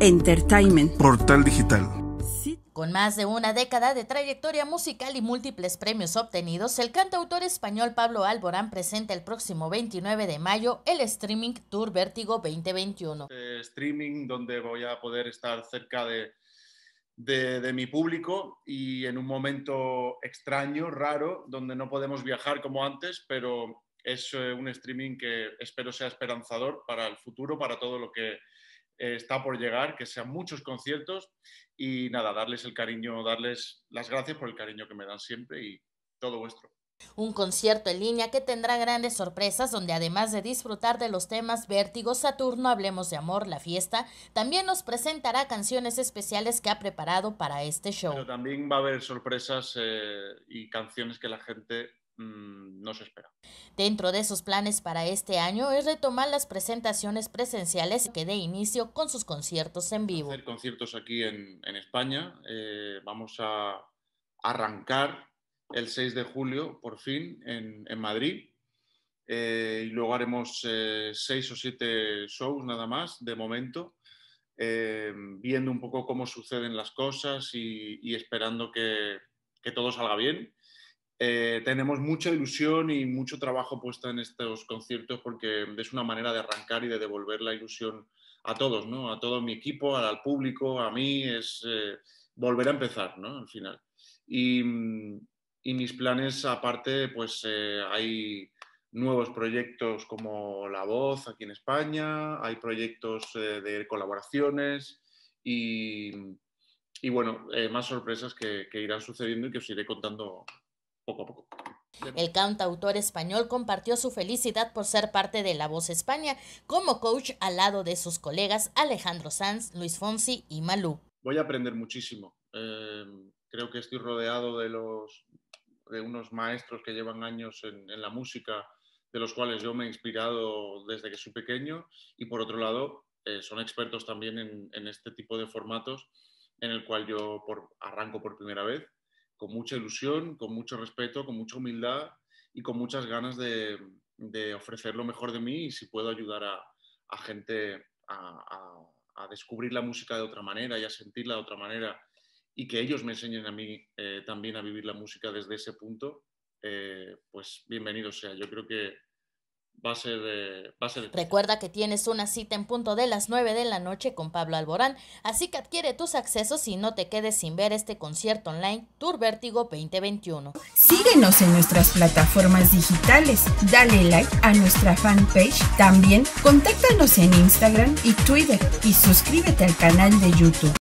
Entertainment. Portal digital. Con más de una década de trayectoria musical y múltiples premios obtenidos, el cantautor español Pablo Alborán presenta el próximo 29 de mayo el streaming Tour Vértigo 2021. Eh, streaming donde voy a poder estar cerca de, mi público y en un momento extraño, raro, donde no podemos viajar como antes, pero es eh, un streaming que espero sea esperanzador para el futuro, para todo lo que eh, está por llegar, que sean muchos conciertos y nada, darles el cariño, darles las gracias por el cariño que me dan siempre y todo vuestro. Un concierto en línea que tendrá grandes sorpresas, donde además de disfrutar de los temas Vértigo, Saturno, Hablemos de Amor, La Fiesta, también nos presentará canciones especiales que ha preparado para este show. Pero también va a haber sorpresas eh, y canciones que la gente mm, no se espera. Dentro de esos planes para este año es retomar las presentaciones presenciales que dé inicio con sus conciertos en vivo. Hacer conciertos aquí en, España. Eh, vamos a arrancar el 6 de julio, por fin, en, Madrid. Eh, y luego haremos eh, seis o siete shows nada más, de momento, viendo un poco cómo suceden las cosas y, esperando que, que todo salga bien eh, tenemos mucha ilusión y mucho trabajo puesto en estos conciertos porque es una manera de arrancar y de devolver la ilusión a todos, A todo mi equipo, al público, a mí, es eh, volver a empezar, Al final. Y, mis planes, aparte, pues eh, hay nuevos proyectos como La Voz aquí en España, hay proyectos de colaboraciones y, bueno, más sorpresas que, que irán sucediendo y que os iré contando poco a poco. El cantautor español compartió su felicidad por ser parte de La Voz España como coach al lado de sus colegas Alejandro Sanz, Luis Fonsi y Malú. Voy a aprender muchísimo. Eh, creo que estoy rodeado de, los, de unos maestros que llevan años en, la música, de los cuales yo me he inspirado desde que soy pequeño. Y por otro lado, eh, son expertos también en, este tipo de formatos en el cual yo arranco por primera vez con mucha ilusión, con mucho respeto, con mucha humildad y con muchas ganas de, ofrecer lo mejor de mí y si puedo ayudar a, gente a, descubrir la música de otra manera y a sentirla de otra manera y que ellos me enseñen a mí eh, también a vivir la música desde ese punto, eh, pues bienvenido sea. Yo creo que Recuerda que tienes una cita en punto de las 9 de la noche con Pablo Alborán, así que adquiere tus accesos y no te quedes sin ver este concierto online Tour Vértigo 2021. Síguenos en nuestras plataformas digitales, dale like a nuestra fanpage, también contáctanos en Instagram y Twitter y suscríbete al canal de YouTube.